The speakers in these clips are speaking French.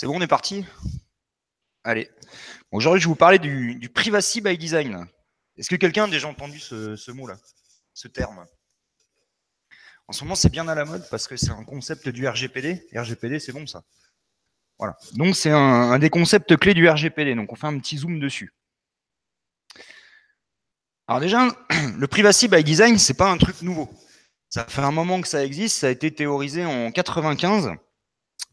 C'est bon, on est parti Allez. Aujourd'hui, je vais vous parler du, privacy by design. Est-ce que quelqu'un a déjà entendu ce, mot-là, ce terme En ce moment, c'est bien à la mode parce que c'est un concept du RGPD. RGPD, c'est bon ça. Voilà. Donc, c'est un, un, des concepts clés du RGPD. Donc, on fait un petit zoom dessus. Alors déjà, le privacy by design, c'est pas un truc nouveau. Ça fait un moment que ça existe. Ça a été théorisé en 95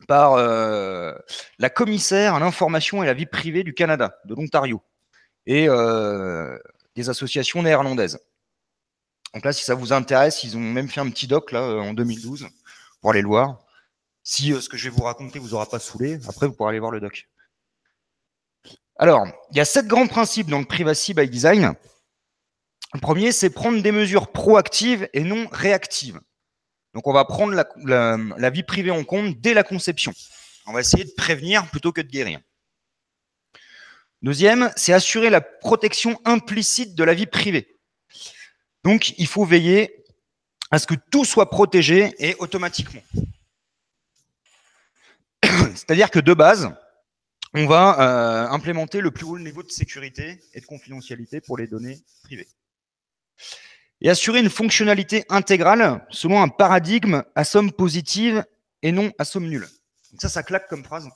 par euh, la commissaire à l'information et à la vie privée du Canada, de l'Ontario, et euh, des associations néerlandaises. Donc là, si ça vous intéresse, ils ont même fait un petit doc là euh, en 2012 pour aller le voir. Si ce que je vais vous raconter vous aura pas saoulé, après vous pourrez aller voir le doc. Alors, il y a sept grands principes dans le privacy by design. Le premier, c'est prendre des mesures proactives et non réactives. Donc on va prendre la, vie privée en compte dès la conception. On va essayer de prévenir plutôt que de guérir. Deuxième, c'est assurer la protection implicite de la vie privée. Donc il faut veiller à ce que tout soit protégé et automatiquement. C'est-à-dire que de base, on va euh, implémenter le plus haut niveau de sécurité et de confidentialité pour les données privées et assurer une fonctionnalité intégrale selon un paradigme à somme positive et non à somme nulle. Donc ça, ça claque comme phrase.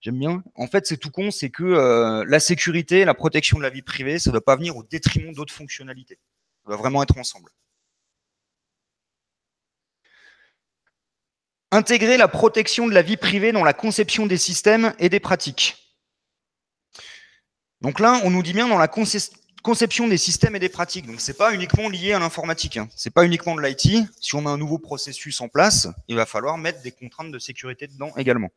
J'aime bien. En fait, c'est tout con, c'est que euh, la sécurité, la protection de la vie privée, ça ne doit pas venir au détriment d'autres fonctionnalités. Ça doit vraiment être ensemble. Intégrer la protection de la vie privée dans la conception des systèmes et des pratiques. Donc là, on nous dit bien dans la, conception... Conception des systèmes et des pratiques. Donc, c'est pas uniquement lié à l'informatique. ce hein. C'est pas uniquement de l'IT. Si on a un nouveau processus en place, il va falloir mettre des contraintes de sécurité dedans également.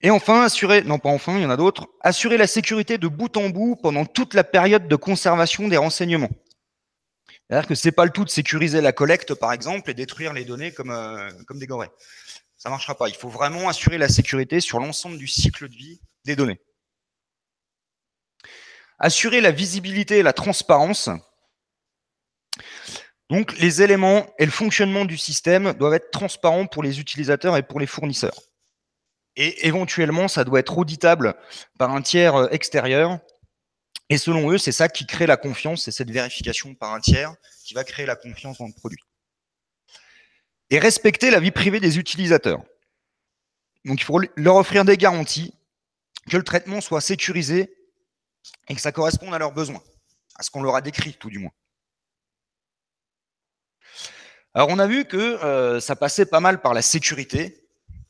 Et enfin, assurer, non pas enfin, il y en a d'autres, assurer la sécurité de bout en bout pendant toute la période de conservation des renseignements. C'est-à-dire que c'est pas le tout de sécuriser la collecte, par exemple, et détruire les données comme, euh, comme des gorées. Ça ne marchera pas. Il faut vraiment assurer la sécurité sur l'ensemble du cycle de vie des données assurer la visibilité et la transparence. Donc les éléments et le fonctionnement du système doivent être transparents pour les utilisateurs et pour les fournisseurs. Et éventuellement, ça doit être auditable par un tiers euh, extérieur. Et selon eux, c'est ça qui crée la confiance, c'est cette vérification par un tiers qui va créer la confiance dans le produit. Et respecter la vie privée des utilisateurs. Donc il faut leur offrir des garanties, que le traitement soit sécurisé et que ça corresponde à leurs besoins, à ce qu'on leur a décrit tout du moins. Alors on a vu que euh, ça passait pas mal par la sécurité.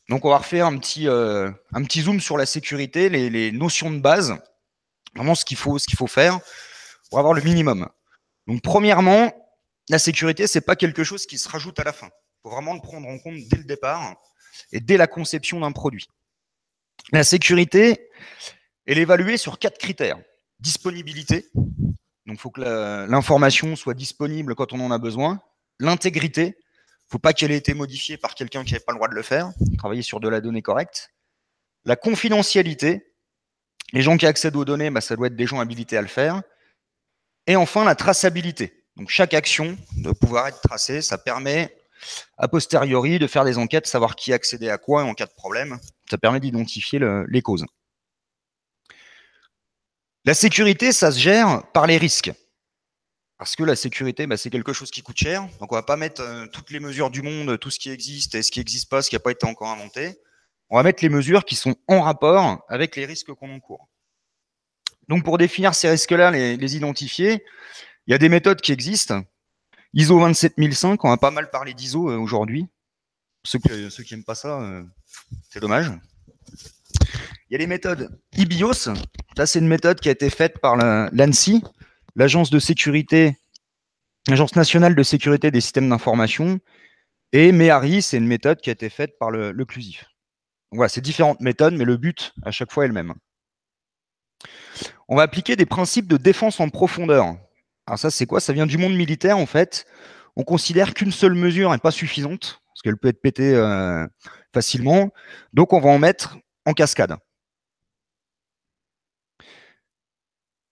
Donc on va refaire un petit, euh, un petit zoom sur la sécurité, les, notions de base, vraiment ce qu'il faut, ce faut faire pour avoir le minimum. Donc premièrement, la sécurité, ce n'est pas quelque chose qui se rajoute à la fin. Il faut vraiment le prendre en compte dès le départ et dès la conception d'un produit. La sécurité, et l'évaluer sur quatre critères. Disponibilité, donc il faut que l'information soit disponible quand on en a besoin. L'intégrité, il ne faut pas qu'elle ait été modifiée par quelqu'un qui n'avait pas le droit de le faire, travailler sur de la donnée correcte. La confidentialité, les gens qui accèdent aux données, bah, ça doit être des gens habilités à le faire. Et enfin, la traçabilité. Donc chaque action doit pouvoir être tracée, ça permet a posteriori de faire des enquêtes, savoir qui accédé à quoi en cas de problème, ça permet d'identifier les causes. La sécurité, ça se gère par les risques. Parce que la sécurité, bah, c'est quelque chose qui coûte cher. Donc, on va pas mettre euh, toutes les mesures du monde, tout ce qui existe et ce qui n'existe pas, ce qui n'a pas été encore inventé. On va mettre les mesures qui sont en rapport avec les risques qu'on encourt. Donc, pour définir ces risques-là, les, identifier, il y a des méthodes qui existent. ISO 27005, on a pas mal parlé d'ISO euh, aujourd'hui. Ceux, qui n'aiment euh, pas ça, c'est dommage. Il y a les méthodes IBIOS, ça, c'est une méthode qui a été faite par l'ANSI, l'Agence de sécurité, l'Agence nationale de sécurité des systèmes d'information. Et MEARI, c'est une méthode qui a été faite par le, CLUSIF. voilà, c'est différentes méthodes, mais le but à chaque fois est le même. On va appliquer des principes de défense en profondeur. Alors ça, c'est quoi Ça vient du monde militaire, en fait. On considère qu'une seule mesure n'est pas suffisante, parce qu'elle peut être pétée euh, facilement. Donc on va en mettre en cascade.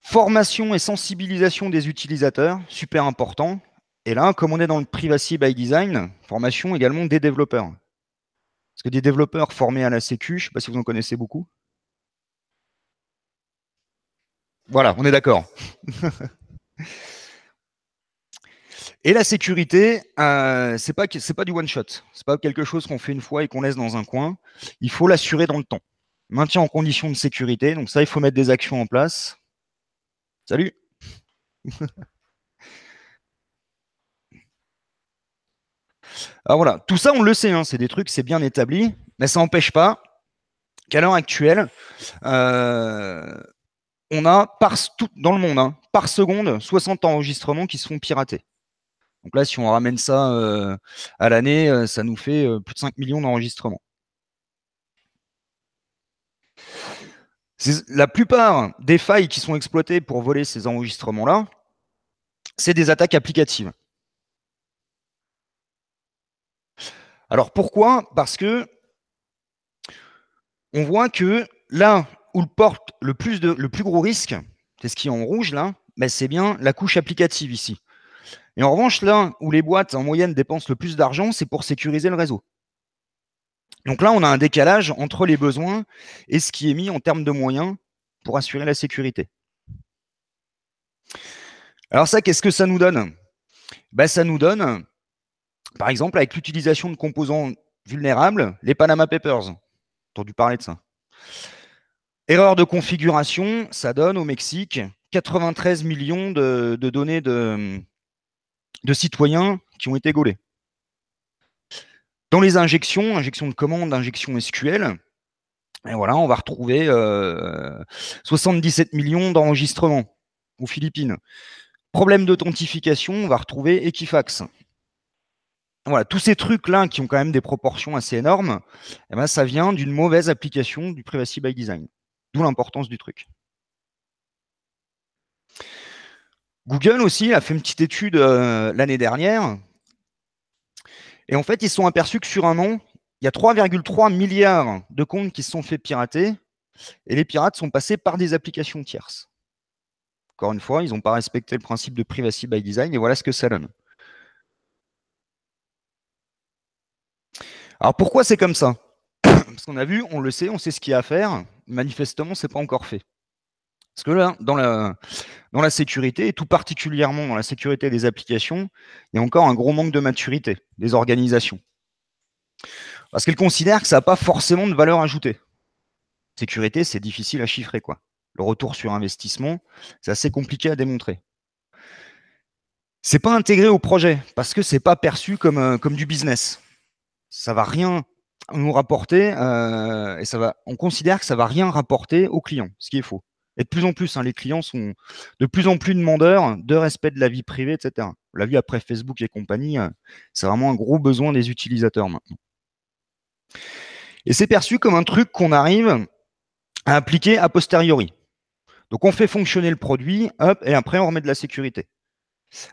Formation et sensibilisation des utilisateurs, super important. Et là, comme on est dans le privacy by design, formation également des développeurs. Parce que des développeurs formés à la Sécu, je ne sais pas si vous en connaissez beaucoup. Voilà, on est d'accord. et la sécurité, euh, ce n'est pas, pas, du one-shot. C'est pas quelque chose qu'on fait une fois et qu'on laisse dans un coin. Il faut l'assurer dans le temps. Maintien en condition de sécurité. Donc ça, il faut mettre des actions en place. Salut Alors ah, voilà, tout ça on le sait, hein. c'est des trucs, c'est bien établi, mais ça n'empêche pas qu'à l'heure actuelle, euh, on a par, dans le monde, hein, par seconde, 60 enregistrements qui se font pirater. Donc là, si on ramène ça euh, à l'année, euh, ça nous fait plus de 5 millions d'enregistrements. La plupart des failles qui sont exploitées pour voler ces enregistrements-là, c'est des attaques applicatives. Alors pourquoi Parce que on voit que là où le porte le plus, de, le plus gros risque, c'est ce qui est en rouge là, mais ben c'est bien la couche applicative ici. Et en revanche, là où les boîtes en moyenne dépensent le plus d'argent, c'est pour sécuriser le réseau. Donc là, on a un décalage entre les besoins et ce qui est mis en termes de moyens pour assurer la sécurité. Alors ça, qu'est-ce que ça nous donne ben, Ça nous donne, par exemple, avec l'utilisation de composants vulnérables, les Panama Papers. Entendu parler de ça. Erreur de configuration, ça donne au Mexique 93 millions de, données de, de citoyens qui ont été gaulés. Dans les injections, injections de commande, injections SQL, et eh, voilà, on va retrouver 77 euh, millions d'enregistrements aux Philippines. Problème d'authentification, on va retrouver Equifax. Voilà, tous ces trucs-là qui ont quand même des proportions assez énormes, Et eh ben, ça vient d'une mauvaise application du Privacy by Design. D'où l'importance du truc. Google aussi a fait une petite étude euh, l'année dernière et en fait, ils sont aperçus que sur un an, il y a 3,3 milliards de comptes qui se sont fait pirater et les pirates sont passés par des applications tierces. Encore une fois, ils n'ont pas respecté le principe de privacy by design et voilà ce que ça donne. Alors pourquoi c'est comme ça Parce qu'on a vu, on le sait, on sait ce qu'il y a à faire. Manifestement, ce n'est pas encore fait. Parce que là, dans la, sécurité, et tout particulièrement dans la sécurité des applications, il y a encore un gros manque de maturité des organisations. Parce qu'elles considèrent que ça n'a pas forcément de valeur ajoutée. Sécurité, c'est difficile à chiffrer, quoi. Le retour sur investissement, c'est assez compliqué à démontrer. C'est pas intégré au projet parce que c'est pas perçu comme, euh, comme du business. Ça va rien nous rapporter euh, et ça va, on considère que ça va rien rapporter au client, ce qui est faux. Et de plus en plus, hein, les clients sont de plus en plus demandeurs de respect de la vie privée, etc. On l'a vu après Facebook et compagnie, euh, c'est vraiment un gros besoin des utilisateurs maintenant. Et c'est perçu comme un truc qu'on arrive à appliquer a posteriori. Donc on fait fonctionner le produit, hop, et après on remet de la sécurité.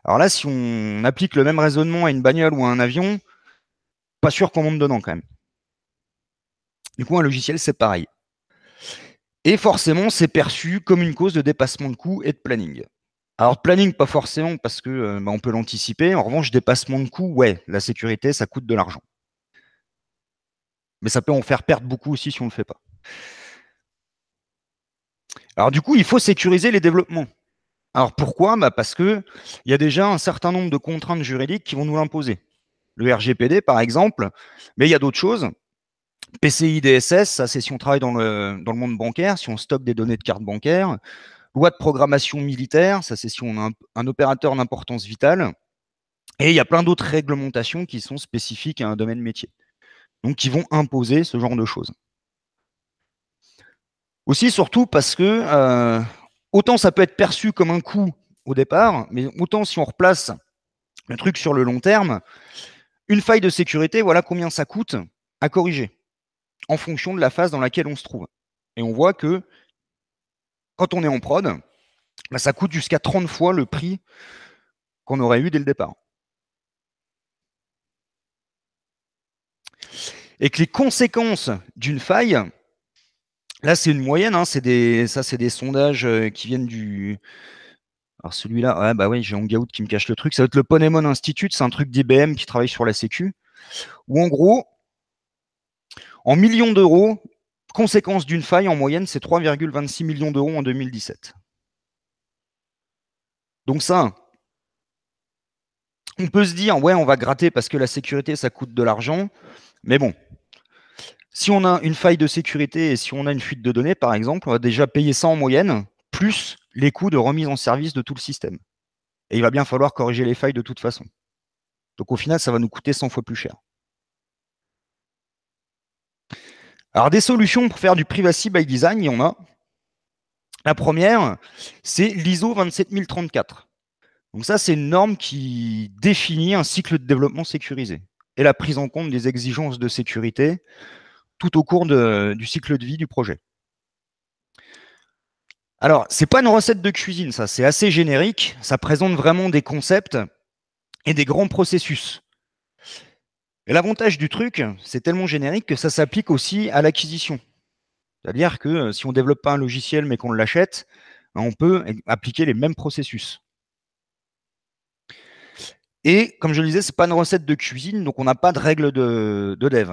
Alors là, si on applique le même raisonnement à une bagnole ou à un avion, pas sûr qu'on monte dedans quand même. Du coup, un logiciel, c'est pareil. Et forcément, c'est perçu comme une cause de dépassement de coûts et de planning. Alors planning, pas forcément parce que euh, bah, on peut l'anticiper. En revanche, dépassement de coûts, ouais, la sécurité, ça coûte de l'argent. Mais ça peut en faire perdre beaucoup aussi si on ne le fait pas. Alors du coup, il faut sécuriser les développements. Alors pourquoi bah, Parce qu'il y a déjà un certain nombre de contraintes juridiques qui vont nous l'imposer. Le RGPD, par exemple, mais il y a d'autres choses. PCI DSS, ça c'est si on travaille dans le, monde bancaire, si on stocke des données de carte bancaire. Loi de programmation militaire, ça c'est si on a un, opérateur d'importance vitale. Et il y a plein d'autres réglementations qui sont spécifiques à un domaine métier. Donc qui vont imposer ce genre de choses. Aussi, surtout parce que euh, autant ça peut être perçu comme un coût au départ, mais autant si on replace le truc sur le long terme, une faille de sécurité, voilà combien ça coûte à corriger en fonction de la phase dans laquelle on se trouve. Et on voit que quand on est en prod, bah, ça coûte jusqu'à 30 fois le prix qu'on aurait eu dès le départ. Et que les conséquences d'une faille, là c'est une moyenne, hein, ça c'est des sondages euh, qui viennent du, alors celui-là, bah oui, j'ai Hangout qui me cache le truc. Ça va être le Ponemon Institute, c'est un truc d'IBM qui travaille sur la Sécu. Où en gros, en millions d'euros, conséquence d'une faille, en moyenne, c'est 3,26 millions d'euros en 2017. Donc ça, on peut se dire, ouais, on va gratter parce que la sécurité, ça coûte de l'argent. Mais bon, si on a une faille de sécurité et si on a une fuite de données, par exemple, on va déjà payer ça en moyenne, plus les coûts de remise en service de tout le système. Et il va bien falloir corriger les failles de toute façon. Donc au final, ça va nous coûter 100 fois plus cher. Alors, des solutions pour faire du privacy by design, il y en a. La première, c'est l'ISO 27034. Donc ça, c'est une norme qui définit un cycle de développement sécurisé et la prise en compte des exigences de sécurité tout au cours du cycle de vie du projet. Alors, ce n'est pas une recette de cuisine, ça, c'est assez générique, ça présente vraiment des concepts et des grands processus l'avantage du truc, c'est tellement générique que ça s'applique aussi à l'acquisition. C'est-à-dire que euh, si on ne développe pas un logiciel mais qu'on l'achète, hein, on peut appliquer les mêmes processus. Et comme je le disais, ce n'est pas une recette de cuisine, donc on n'a pas de règles de, de, dev.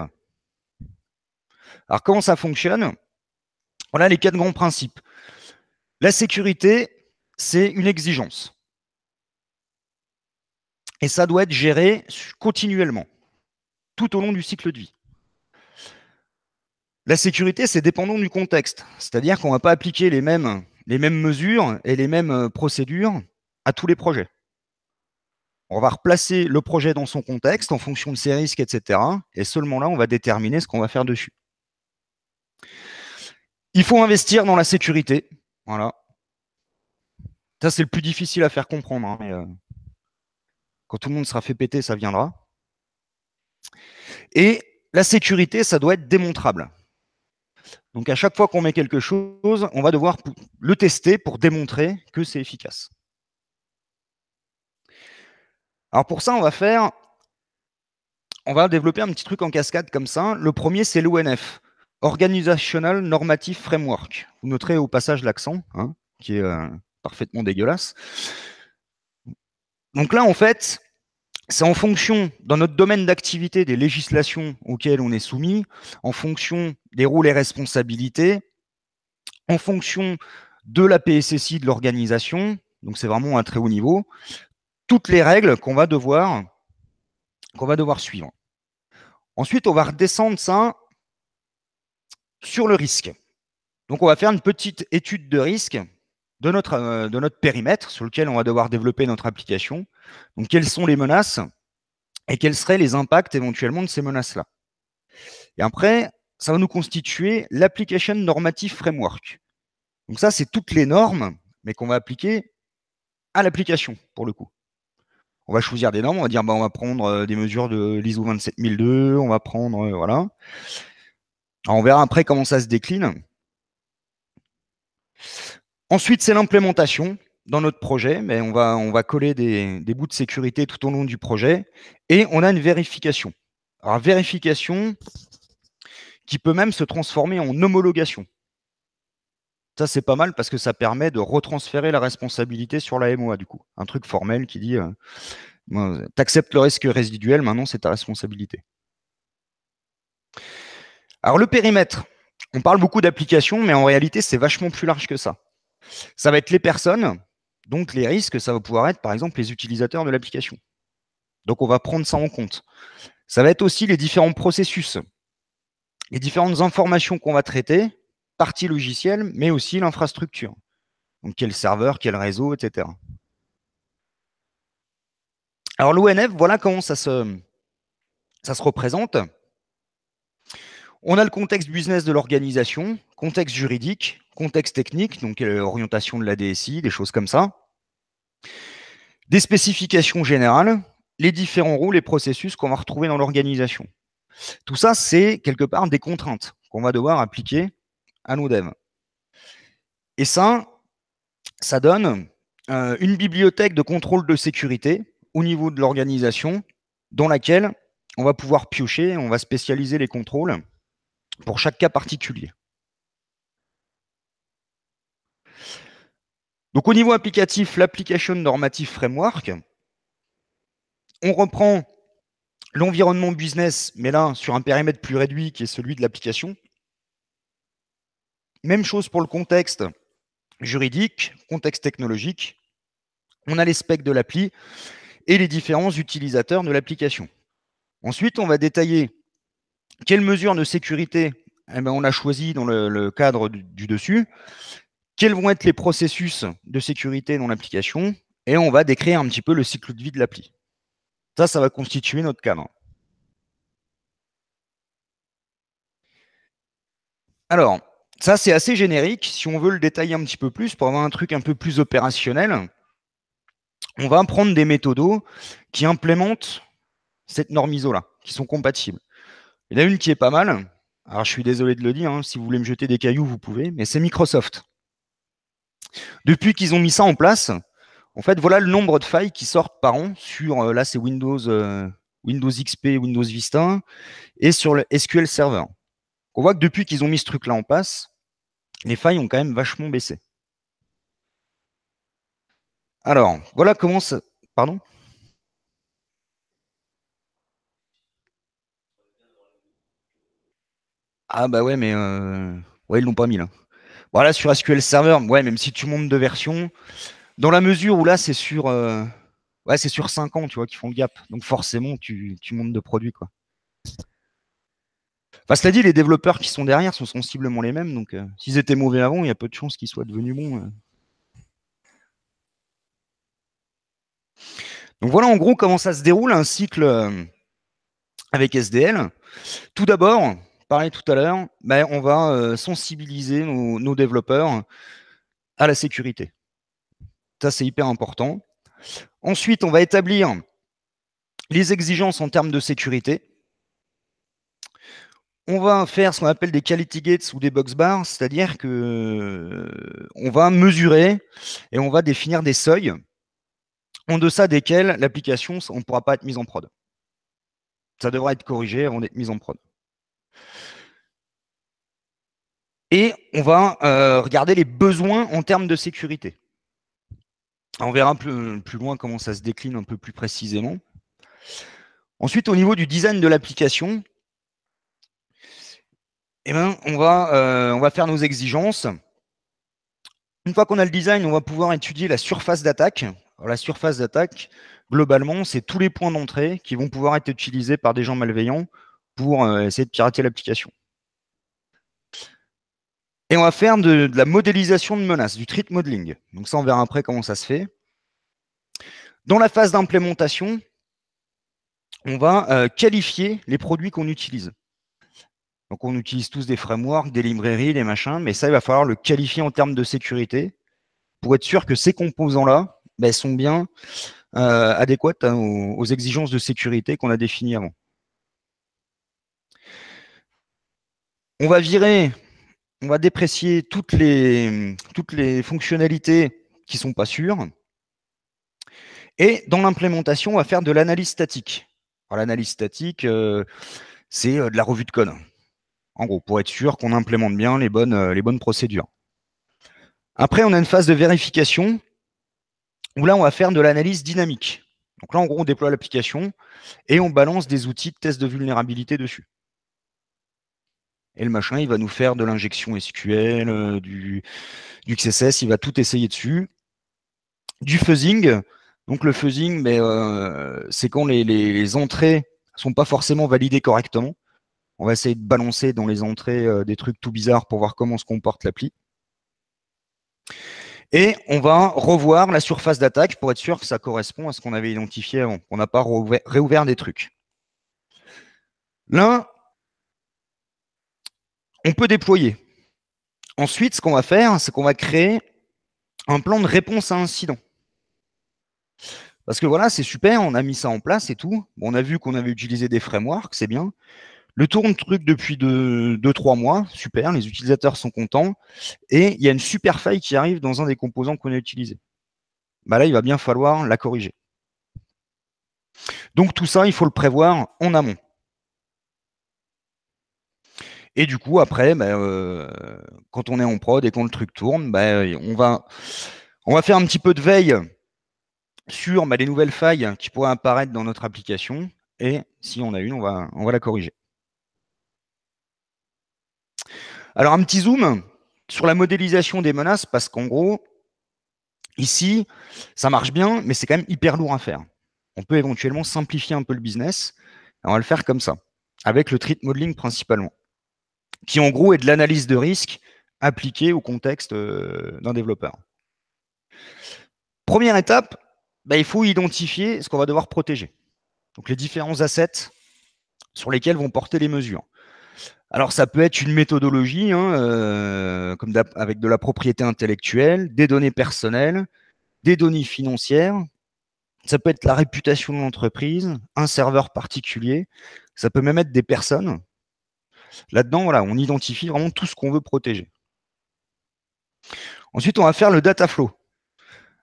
Alors comment ça fonctionne Voilà les quatre grands principes. La sécurité, c'est une exigence. Et ça doit être géré continuellement tout au long du cycle de vie. La sécurité, c'est dépendant du contexte, c'est-à-dire qu'on ne va pas appliquer les mêmes, les mêmes mesures et les mêmes euh, procédures à tous les projets. On va replacer le projet dans son contexte en fonction de ses risques, etc. Et seulement là, on va déterminer ce qu'on va faire dessus. Il faut investir dans la sécurité. Voilà. Ça, c'est le plus difficile à faire comprendre. Hein, euh, quand tout le monde sera fait péter, ça viendra. Et la sécurité, ça doit être démontrable. Donc à chaque fois qu'on met quelque chose, on va devoir le tester pour démontrer que c'est efficace. Alors pour ça, on va faire, on va développer un petit truc en cascade comme ça. Le premier, c'est l'ONF, Organizational Normative Framework. Vous noterez au passage l'accent, hein, qui est euh, parfaitement dégueulasse. Donc là, en fait, c'est en fonction, dans notre domaine d'activité, des législations auxquelles on est soumis, en fonction des rôles et responsabilités, en fonction de la PSSI de l'organisation, donc c'est vraiment un très haut niveau, toutes les règles qu'on va devoir va devoir suivre. Ensuite, on va redescendre ça sur le risque. Donc on va faire une petite étude de risque de notre, euh, de notre périmètre sur lequel on va devoir développer notre application. Donc, quelles sont les menaces et quels seraient les impacts éventuellement de ces menaces-là Et après, ça va nous constituer l'application normative framework. Donc ça, c'est toutes les normes, mais qu'on va appliquer à l'application, pour le coup. On va choisir des normes, on va dire, bah, on va prendre euh, des mesures de l'ISO 27002, on va prendre, euh, voilà. on verra après comment ça se décline. Ensuite, c'est l'implémentation dans notre projet, mais on va, on va coller des, bouts de sécurité tout au long du projet et on a une vérification. Alors, vérification qui peut même se transformer en homologation. Ça, c'est pas mal parce que ça permet de retransférer la responsabilité sur la MOA, du coup. Un truc formel qui dit euh, tu acceptes le risque résiduel, maintenant c'est ta responsabilité. Alors, le périmètre. On parle beaucoup d'applications, mais en réalité, c'est vachement plus large que ça. Ça va être les personnes, donc les risques, ça va pouvoir être par exemple les utilisateurs de l'application. Donc on va prendre ça en compte. Ça va être aussi les différents processus, les différentes informations qu'on va traiter, partie logicielle, mais aussi l'infrastructure. Donc quel serveur, quel réseau, etc. Alors l'ONF, voilà comment ça se, ça se représente. On a le contexte business de l'organisation, contexte juridique, contexte technique, donc l'orientation euh, de la DSI, des choses comme ça. Des spécifications générales, les différents rôles et processus qu'on va retrouver dans l'organisation. Tout ça, c'est quelque part des contraintes qu'on va devoir appliquer à nos devs. Et ça, ça donne euh, une bibliothèque de contrôle de sécurité au niveau de l'organisation dans laquelle on va pouvoir piocher, on va spécialiser les contrôles pour chaque cas particulier. Donc au niveau applicatif, l'application normative framework, on reprend l'environnement business, mais là sur un périmètre plus réduit qui est celui de l'application. Même chose pour le contexte juridique, contexte technologique. On a les specs de l'appli et les différents utilisateurs de l'application. Ensuite, on va détailler quelles mesures de sécurité eh ben, on a choisi dans le, cadre du dessus quels vont être les processus de sécurité dans l'application, et on va décrire un petit peu le cycle de vie de l'appli. Ça, ça va constituer notre cadre. Alors, ça, c'est assez générique. Si on veut le détailler un petit peu plus, pour avoir un truc un peu plus opérationnel, on va prendre des méthodos qui implémentent cette norme ISO-là, qui sont compatibles. Il y en a une qui est pas mal. Alors, je suis désolé de le dire, hein. si vous voulez me jeter des cailloux, vous pouvez, mais c'est Microsoft. Depuis qu'ils ont mis ça en place, en fait, voilà le nombre de failles qui sortent par an sur, euh, là, c'est Windows, euh, Windows XP, Windows Vista, et sur le SQL Server. On voit que depuis qu'ils ont mis ce truc-là en place, les failles ont quand même vachement baissé. Alors, voilà comment ça... Pardon Ah bah ouais, mais... Euh... Ouais, ils l'ont pas mis là. Voilà, sur SQL Server, ouais, même si tu montes de version, dans la mesure où là, c'est sur, euh, c'est sur 5 ans, tu vois, qui font le gap. Donc forcément, tu, montes de produits, quoi. cela dit, les développeurs qui sont derrière sont sensiblement les mêmes, donc euh, s'ils étaient mauvais avant, il y a peu de chances qu'ils soient devenus bons. Euh. Donc voilà en gros comment ça se déroule un cycle avec SDL. Tout d'abord, tout à l'heure, ben, on va euh, sensibiliser nos, développeurs à la sécurité. Ça, c'est hyper important. Ensuite, on va établir les exigences en termes de sécurité. On va faire ce qu'on appelle des quality gates ou des box bars, c'est-à-dire que euh, on va mesurer et on va définir des seuils en deçà desquels l'application ne pourra pas être mise en prod. Ça devra être corrigé avant d'être mise en prod. Et on va euh, regarder les besoins en termes de sécurité. On verra plus, loin comment ça se décline un peu plus précisément. Ensuite, au niveau du design de l'application, eh ben, on, va, euh, on va faire nos exigences. Une fois qu'on a le design, on va pouvoir étudier la surface d'attaque. la surface d'attaque, globalement, c'est tous les points d'entrée qui vont pouvoir être utilisés par des gens malveillants pour euh, essayer de pirater l'application. Et on va faire de, la modélisation de menaces, du treat modeling. Donc ça, on verra après comment ça se fait. Dans la phase d'implémentation, on va euh, qualifier les produits qu'on utilise. Donc on utilise tous des frameworks, des librairies, des machins, mais ça, il va falloir le qualifier en termes de sécurité pour être sûr que ces composants-là ben, sont bien euh, adéquats aux exigences de sécurité qu'on a définies avant. on va virer, on va déprécier toutes les, toutes les fonctionnalités qui ne sont pas sûres. Et dans l'implémentation, on va faire de l'analyse statique. L'analyse statique, euh, c'est euh, de la revue de code. En gros, pour être sûr qu'on implémente bien les bonnes, euh, les bonnes procédures. Après, on a une phase de vérification où là, on va faire de l'analyse dynamique. Donc là, en gros, on déploie l'application et on balance des outils de test de vulnérabilité dessus. Et le machin, il va nous faire de l'injection SQL, euh, du, du XSS, il va tout essayer dessus. Du fuzzing. Donc le fuzzing, mais ben, euh, c'est quand les, entrées ne entrées sont pas forcément validées correctement. On va essayer de balancer dans les entrées euh, des trucs tout bizarres pour voir comment se comporte l'appli. Et on va revoir la surface d'attaque pour être sûr que ça correspond à ce qu'on avait identifié avant, On n'a pas réouvert des trucs. Là, on peut déployer. Ensuite, ce qu'on va faire, c'est qu'on va créer un plan de réponse à incident. Parce que voilà, c'est super, on a mis ça en place et tout. On a vu qu'on avait utilisé des frameworks, c'est bien. Le tourne truc depuis 2-3 deux, trois mois, super, les utilisateurs sont contents. Et il y a une super faille qui arrive dans un des composants qu'on a utilisé. Bah là, il va bien falloir la corriger. Donc tout ça, il faut le prévoir en amont. Et du coup, après, ben, euh, quand on est en prod et quand le truc tourne, ben, on, va, faire un petit peu de veille sur ben, les nouvelles failles qui pourraient apparaître dans notre application. Et si on a une, on va, on va la corriger. Alors, un petit zoom sur la modélisation des menaces, parce qu'en gros, ici, ça marche bien, mais c'est quand même hyper lourd à faire. On peut éventuellement simplifier un peu le business. On va le faire comme ça, avec le treat modeling principalement qui en gros est de l'analyse de risque appliquée au contexte euh, d'un développeur. Première étape, bah, il faut identifier ce qu'on va devoir protéger. Donc les différents assets sur lesquels vont porter les mesures. Alors ça peut être une méthodologie, hein, euh, comme avec de la propriété intellectuelle, des données personnelles, des données financières. Ça peut être la réputation de l'entreprise, un serveur particulier. Ça peut même être des personnes. Là-dedans, on identifie vraiment tout ce qu'on veut protéger. Ensuite, on va faire le data flow.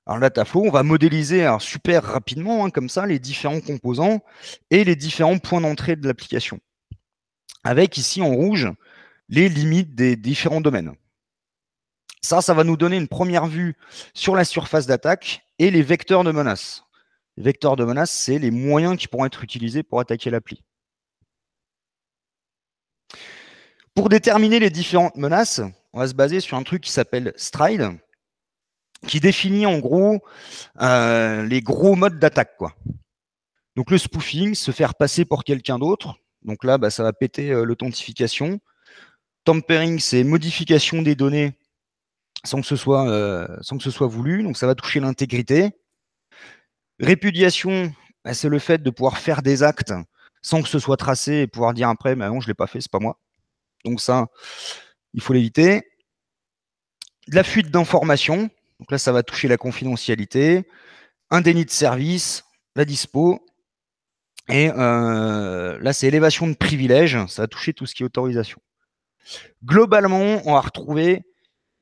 Alors, le data flow, on va modéliser super rapidement, hein, comme ça, les différents composants et les différents points d'entrée de l'application. Avec ici en rouge les limites des différents domaines. Ça, ça va nous donner une première vue sur la surface d'attaque et les vecteurs de menace. Les vecteurs de menace, c'est les moyens qui pourront être utilisés pour attaquer l'appli. Pour déterminer les différentes menaces, on va se baser sur un truc qui s'appelle Stride, qui définit en gros euh, les gros modes d'attaque. Donc le spoofing, se faire passer pour quelqu'un d'autre. Donc là, bah, ça va péter euh, l'authentification. Tampering, c'est modification des données sans que ce soit, euh, sans que ce soit voulu. Donc ça va toucher l'intégrité. Répudiation, bah, c'est le fait de pouvoir faire des actes sans que ce soit tracé et pouvoir dire après, mais bah non, je ne l'ai pas fait, c'est pas moi. Donc ça, il faut l'éviter. la fuite d'informations. Donc là, ça va toucher la confidentialité. Un déni de service, la dispo. Et euh, là, c'est élévation de privilèges. Ça va toucher tout ce qui est autorisation. Globalement, on va retrouver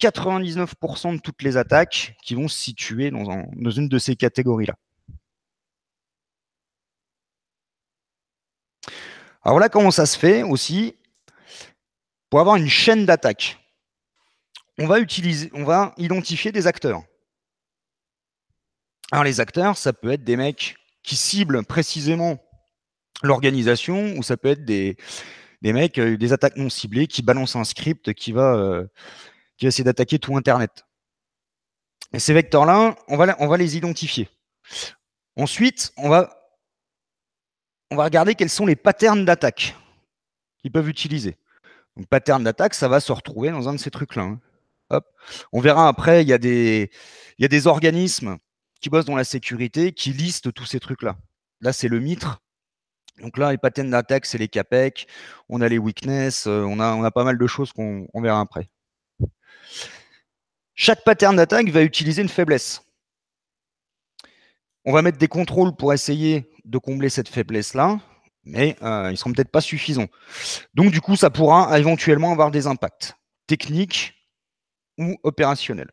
99% de toutes les attaques qui vont se situer dans, dans une de ces catégories-là. Alors là, comment ça se fait aussi pour avoir une chaîne d'attaque, on va utiliser, on va identifier des acteurs. Alors les acteurs, ça peut être des mecs qui ciblent précisément l'organisation, ou ça peut être des, des mecs, euh, des attaques non ciblées qui balancent un script qui va, euh, qui essayer d'attaquer tout Internet. Et ces vecteurs-là, on va, on va les identifier. Ensuite, on va, on va regarder quels sont les patterns d'attaque qu'ils peuvent utiliser. Donc, pattern d'attaque, ça va se retrouver dans un de ces trucs-là. Hein. Hop. On verra après, il y, a des, des organismes qui bossent dans la sécurité qui listent tous ces trucs-là. Là, c'est le mitre. Donc là, les patterns d'attaque, c'est les CAPEC, on a les weakness, euh, on a, on a pas mal de choses qu'on verra après. Chaque pattern d'attaque va utiliser une faiblesse. On va mettre des contrôles pour essayer de combler cette faiblesse-là mais euh, ils ne seront peut-être pas suffisants. Donc du coup, ça pourra éventuellement avoir des impacts techniques ou opérationnels.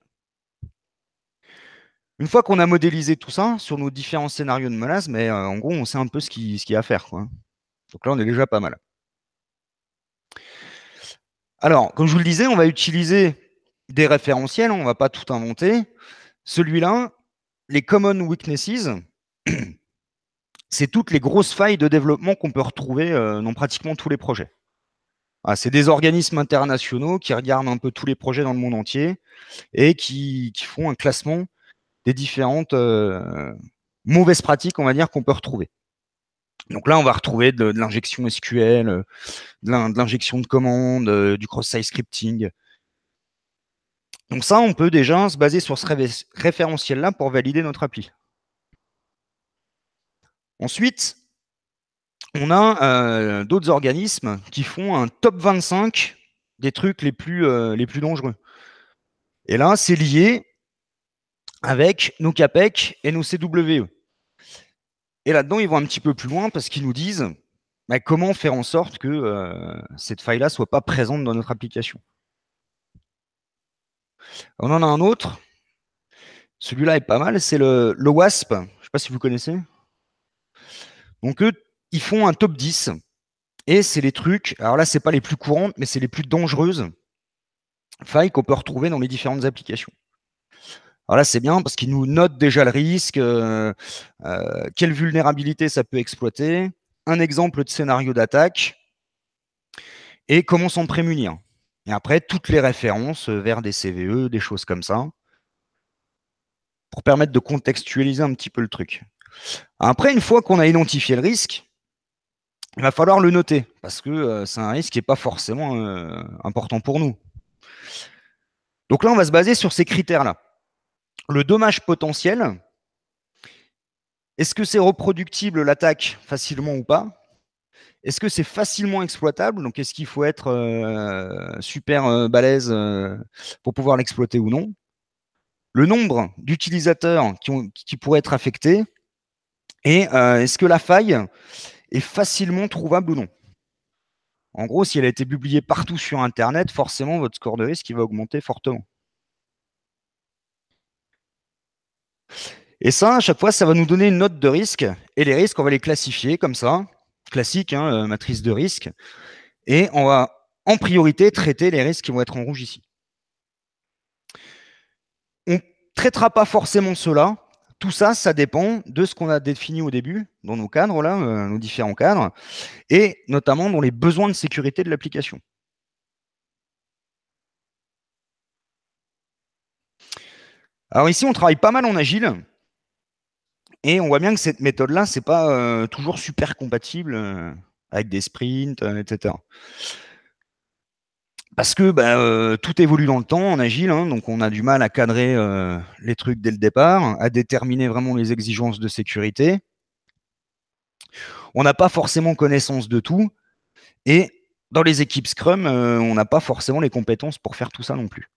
Une fois qu'on a modélisé tout ça sur nos différents scénarios de menace, mais euh, en gros, on sait un peu ce qu'il y a à faire. Donc là, on est déjà pas mal. Alors, comme je vous le disais, on va utiliser des référentiels, on ne va pas tout inventer. Celui-là, les common weaknesses, c'est toutes les grosses failles de développement qu'on peut retrouver euh, dans pratiquement tous les projets. Ah, c'est des organismes internationaux qui regardent un peu tous les projets dans le monde entier et qui, font un classement des différentes euh, mauvaises pratiques, on va dire, qu'on peut retrouver. Donc là, on va retrouver de, l'injection SQL, euh, de l'injection de commandes, du cross-site scripting. Donc ça, on peut déjà se baser sur ce référentiel-là pour valider notre appli. Ensuite, on a euh, d'autres organismes qui font un top 25 des trucs les plus, euh, les plus dangereux. Et là, c'est lié avec nos CAPEC et nos CWE. Et là-dedans, ils vont un petit peu plus loin parce qu'ils nous disent bah, comment faire en sorte que euh, cette faille-là ne soit pas présente dans notre application. On en a un autre. Celui-là est pas mal, c'est le WASP. Je ne sais pas si vous connaissez. Donc eux, ils font un top 10. Et c'est les trucs, alors là, c'est pas les plus courantes, mais c'est les plus dangereuses failles qu'on peut retrouver dans les différentes applications. Alors là, c'est bien parce qu'ils nous notent déjà le risque, euh, euh, quelle vulnérabilité ça peut exploiter, un exemple de scénario d'attaque et comment s'en prémunir. Et après, toutes les références vers des CVE, des choses comme ça, pour permettre de contextualiser un petit peu le truc. Après, une fois qu'on a identifié le risque, il va falloir le noter parce que euh, c'est un risque qui n'est pas forcément euh, important pour nous. Donc là, on va se baser sur ces critères-là. Le dommage potentiel, est-ce que c'est reproductible l'attaque facilement ou pas Est-ce que c'est facilement exploitable Donc est-ce qu'il faut être euh, super balèze pour pouvoir l'exploiter ou non Le nombre d'utilisateurs qui pourraient être affectés, et euh, est-ce que la faille est facilement trouvable ou non En gros, si elle a été publiée partout sur Internet, forcément, votre score de risque va augmenter fortement. Et ça, à chaque fois, ça va nous donner une note de risque. Et les risques, on va les classifier comme ça. Classique, hein, euh, matrice de risque. Et on va en priorité traiter les risques qui vont être en rouge ici. On ne traitera pas forcément cela tout ça, ça dépend de ce qu'on a défini au début, dans nos cadres, là, euh, nos différents cadres, et notamment dans les besoins de sécurité de l'application. Alors ici, on travaille pas mal en agile, et on voit bien que cette méthode-là, ce n'est pas euh, toujours super compatible euh, avec des sprints, etc parce que bah, euh, tout évolue dans le temps en agile, hein, donc on a du mal à cadrer euh, les trucs dès le départ, à déterminer vraiment les exigences de sécurité. On n'a pas forcément connaissance de tout, et dans les équipes Scrum, euh, on n'a pas forcément les compétences pour faire tout ça non plus.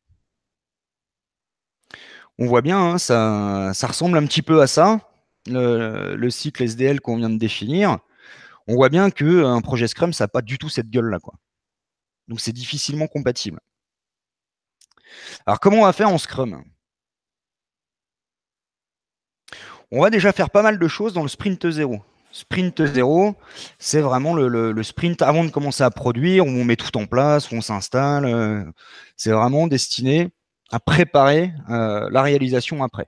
On voit bien, hein, ça, ressemble un petit peu à ça, le, cycle SDL qu'on vient de définir. On voit bien qu'un projet Scrum, ça n'a pas du tout cette gueule-là. quoi. Donc c'est difficilement compatible. Alors comment on va faire en Scrum On va déjà faire pas mal de choses dans le sprint 0. Sprint 0, c'est vraiment le, sprint avant de commencer à produire, où on met tout en place, où on s'installe. Euh, c'est vraiment destiné à préparer euh, la réalisation après.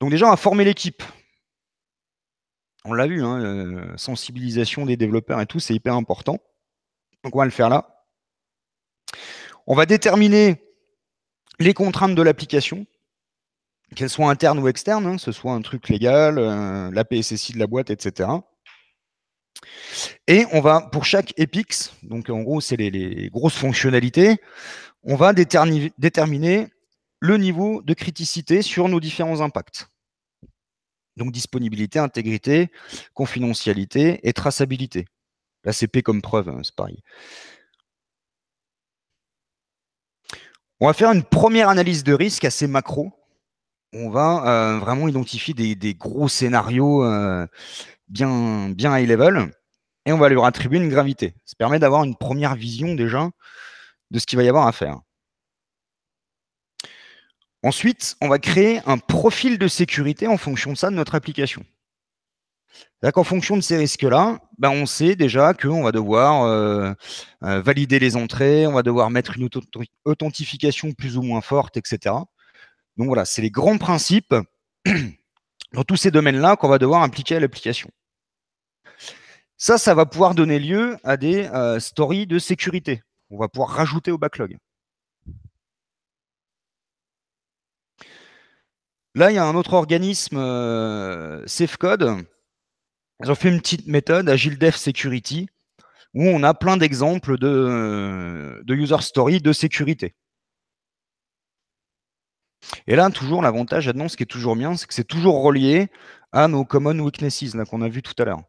Donc déjà, on va former l'équipe on l'a vu, hein, sensibilisation des développeurs et tout, c'est hyper important. Donc on va le faire là. On va déterminer les contraintes de l'application, qu'elles soient internes ou externes, hein, que ce soit un truc légal, euh, la PSSI de la boîte, etc. Et on va, pour chaque EPIX, donc en gros, c'est les, grosses fonctionnalités, on va déterminer le niveau de criticité sur nos différents impacts. Donc disponibilité, intégrité, confidentialité et traçabilité. La CP comme preuve, hein, c'est pareil. On va faire une première analyse de risque assez macro. On va euh, vraiment identifier des, gros scénarios euh, bien, bien high level et on va leur attribuer une gravité. Ça permet d'avoir une première vision déjà de ce qu'il va y avoir à faire. Ensuite, on va créer un profil de sécurité en fonction de ça de notre application. cest qu'en fonction de ces risques-là, ben on sait déjà qu'on va devoir euh, euh, valider les entrées, on va devoir mettre une authentification plus ou moins forte, etc. Donc voilà, c'est les grands principes dans tous ces domaines-là qu'on va devoir impliquer à l'application. Ça, ça va pouvoir donner lieu à des euh, stories de sécurité. On va pouvoir rajouter au backlog. Là, il y a un autre organisme, euh, Safecode. Ils ont fait une petite méthode, AgileDevSecurity, Security, où on a plein d'exemples euh, de, user story de sécurité. Et là, toujours, l'avantage ce qui est toujours bien, c'est que c'est toujours relié à nos common weaknesses qu'on a vu tout à l'heure.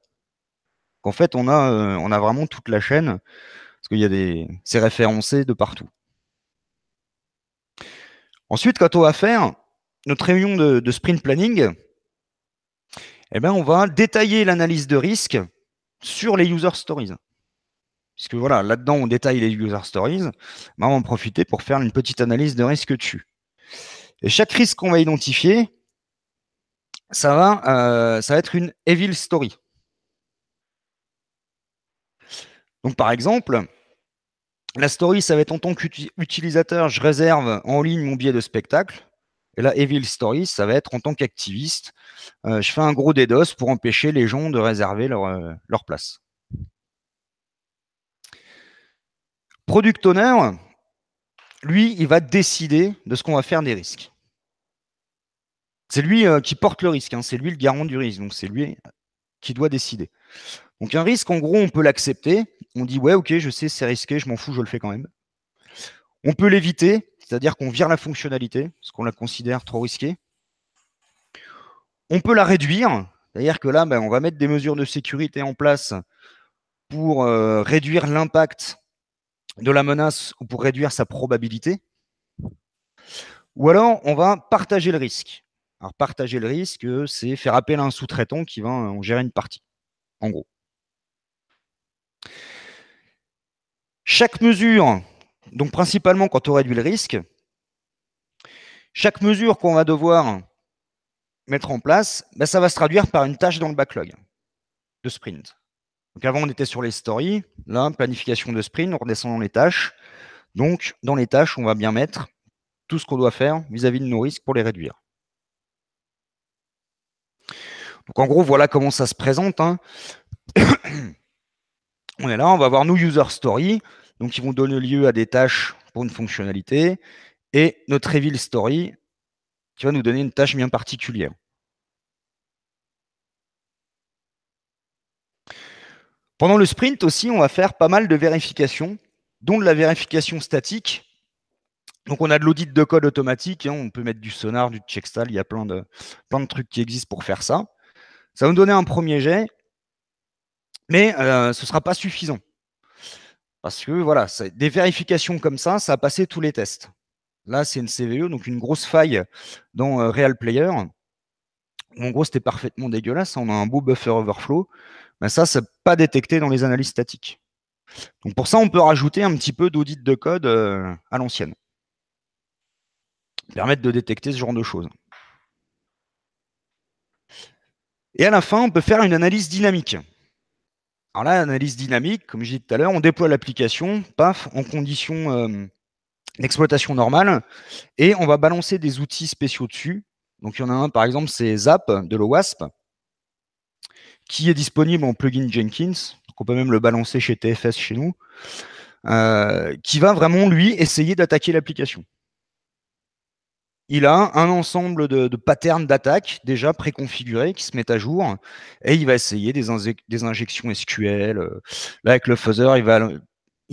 En fait, euh, on a, vraiment toute la chaîne, parce qu'il y a des. c'est référencé de partout. Ensuite, quand on va faire, notre réunion de, sprint planning, eh ben, on va détailler l'analyse de risque sur les user stories. Puisque voilà, là-dedans, on détaille les user stories. Bah, on va en profiter pour faire une petite analyse de risque dessus. Et chaque risque qu'on va identifier, ça va, euh, ça va être une evil story. Donc, par exemple, la story, ça va être en tant qu'utilisateur, je réserve en ligne mon billet de spectacle. Et là, Evil Stories, ça va être en tant qu'activiste, euh, je fais un gros DDoS pour empêcher les gens de réserver euh, leur, place. Product Owner, lui, il va décider de ce qu'on va faire des risques. C'est lui euh, qui porte le risque, hein. c'est lui le garant du risque, donc c'est lui qui doit décider. Donc un risque, en gros, on peut l'accepter, on dit ouais, ok, je sais, c'est risqué, je m'en fous, je le fais quand même. On peut l'éviter, c'est-à-dire qu'on vire la fonctionnalité, parce qu'on la considère trop risquée. On peut la réduire, c'est-à-dire que là, ben, on va mettre des mesures de sécurité en place pour euh, réduire l'impact de la menace ou pour réduire sa probabilité. Ou alors, on va partager le risque. Alors, partager le risque, c'est faire appel à un sous-traitant qui va en gérer une partie, en gros. Chaque mesure donc principalement, quand on réduit le risque, chaque mesure qu'on va devoir mettre en place, bah, ça va se traduire par une tâche dans le backlog de sprint. Donc avant, on était sur les stories, là, planification de sprint, on redescend dans les tâches. Donc, dans les tâches, on va bien mettre tout ce qu'on doit faire vis-à-vis de nos risques pour les réduire. Donc en gros, voilà comment ça se présente. Hein. on est là, on va voir nos user stories. Donc, ils vont donner lieu à des tâches pour une fonctionnalité et notre evil story qui va nous donner une tâche bien particulière. Pendant le sprint aussi, on va faire pas mal de vérifications, dont de la vérification statique. Donc on a de l'audit de code automatique, hein. on peut mettre du sonar, du checkstyle, il y a plein de, plein de trucs qui existent pour faire ça. Ça va nous donner un premier jet, mais euh, ce ne sera pas suffisant. Parce que voilà, des vérifications comme ça, ça a passé tous les tests. Là, c'est une CVE, donc une grosse faille dans euh, RealPlayer. En gros, c'était parfaitement dégueulasse. On a un beau buffer overflow. Mais ça, c'est pas détecté dans les analyses statiques. Donc pour ça, on peut rajouter un petit peu d'audit de code euh, à l'ancienne. Permettre de détecter ce genre de choses. Et à la fin, on peut faire une analyse dynamique. Alors là, analyse dynamique, comme je dit tout à l'heure, on déploie l'application, paf, en condition euh, d'exploitation normale, et on va balancer des outils spéciaux dessus. Donc il y en a un, par exemple, c'est Zap de l'OWASP, qui est disponible en plugin Jenkins, donc on peut même le balancer chez TFS chez nous, euh, qui va vraiment, lui, essayer d'attaquer l'application il a un ensemble de, patterns d'attaques déjà préconfigurés qui se mettent à jour et il va essayer des, injections SQL. Euh, là, avec le fuzzer, il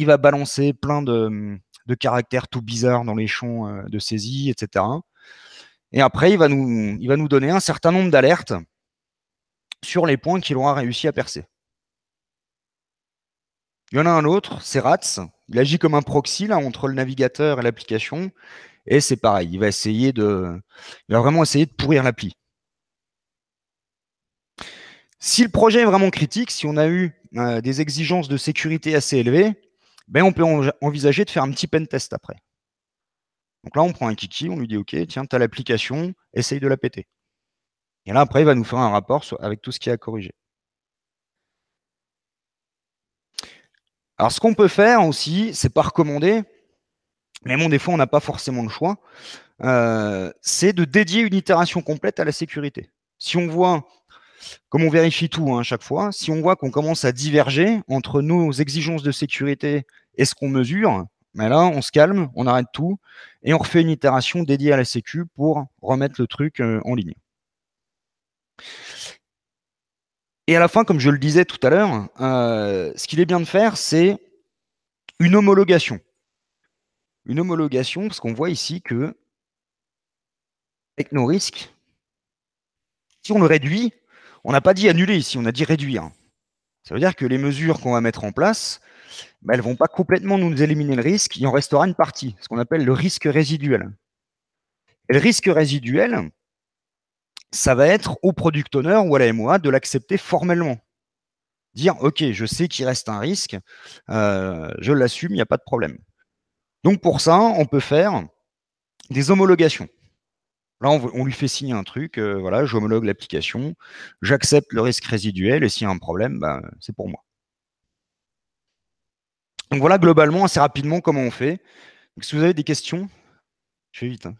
va, balancer plein de, caractères tout bizarres dans les champs euh, de saisie, etc. Et après, il va nous, il va nous donner un certain nombre d'alertes sur les points qu'il aura réussi à percer. Il y en a un autre, c'est RATS. Il agit comme un proxy là, entre le navigateur et l'application. Et c'est pareil, il va essayer de, vraiment essayer de pourrir l'appli. Si le projet est vraiment critique, si on a eu euh, des exigences de sécurité assez élevées, ben on peut envisager de faire un petit pen test après. Donc là, on prend un kiki, on lui dit OK, tiens, tu as l'application, essaye de la péter. Et là, après, il va nous faire un rapport avec tout ce qu'il a à corriger. Alors, ce qu'on peut faire aussi, c'est pas recommander mais bon, des fois, on n'a pas forcément le choix, euh, c'est de dédier une itération complète à la sécurité. Si on voit, comme on vérifie tout hein, à chaque fois, si on voit qu'on commence à diverger entre nos exigences de sécurité et ce qu'on mesure, mais ben là, on se calme, on arrête tout et on refait une itération dédiée à la sécu pour remettre le truc euh, en ligne. Et à la fin, comme je le disais tout à l'heure, euh, ce qu'il est bien de faire, c'est une homologation une homologation, parce qu'on voit ici que avec nos risques, si on le réduit, on n'a pas dit annuler ici, on a dit réduire. Ça veut dire que les mesures qu'on va mettre en place, ben, elles ne vont pas complètement nous éliminer le risque, il en restera une partie, ce qu'on appelle le risque résiduel. le risque résiduel, ça va être au product owner ou à la MOA de l'accepter formellement. Dire, OK, je sais qu'il reste un risque, euh, je l'assume, il n'y a pas de problème. Donc pour ça, on peut faire des homologations. Là, on, lui fait signer un truc, euh, voilà, j'homologue l'application, j'accepte le risque résiduel, et s'il y a un problème, bah, c'est pour moi. Donc voilà globalement assez rapidement comment on fait. si vous avez des questions, je fais vite. Hein.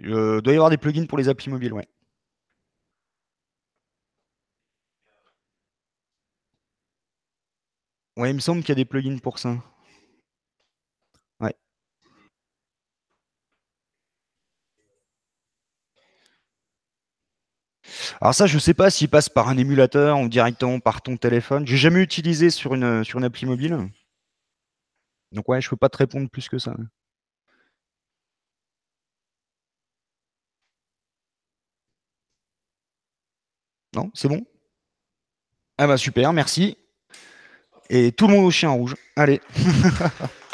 Il euh, doit y avoir des plugins pour les applis mobiles, ouais. Ouais, il me semble qu'il y a des plugins pour ça. Ouais. Alors ça, je ne sais pas s'il passe par un émulateur ou directement par ton téléphone. J'ai jamais utilisé sur une, sur une appli mobile. Donc ouais, je ne peux pas te répondre plus que ça. C'est bon Ah bah super, merci. Et tout le monde au chien rouge. Allez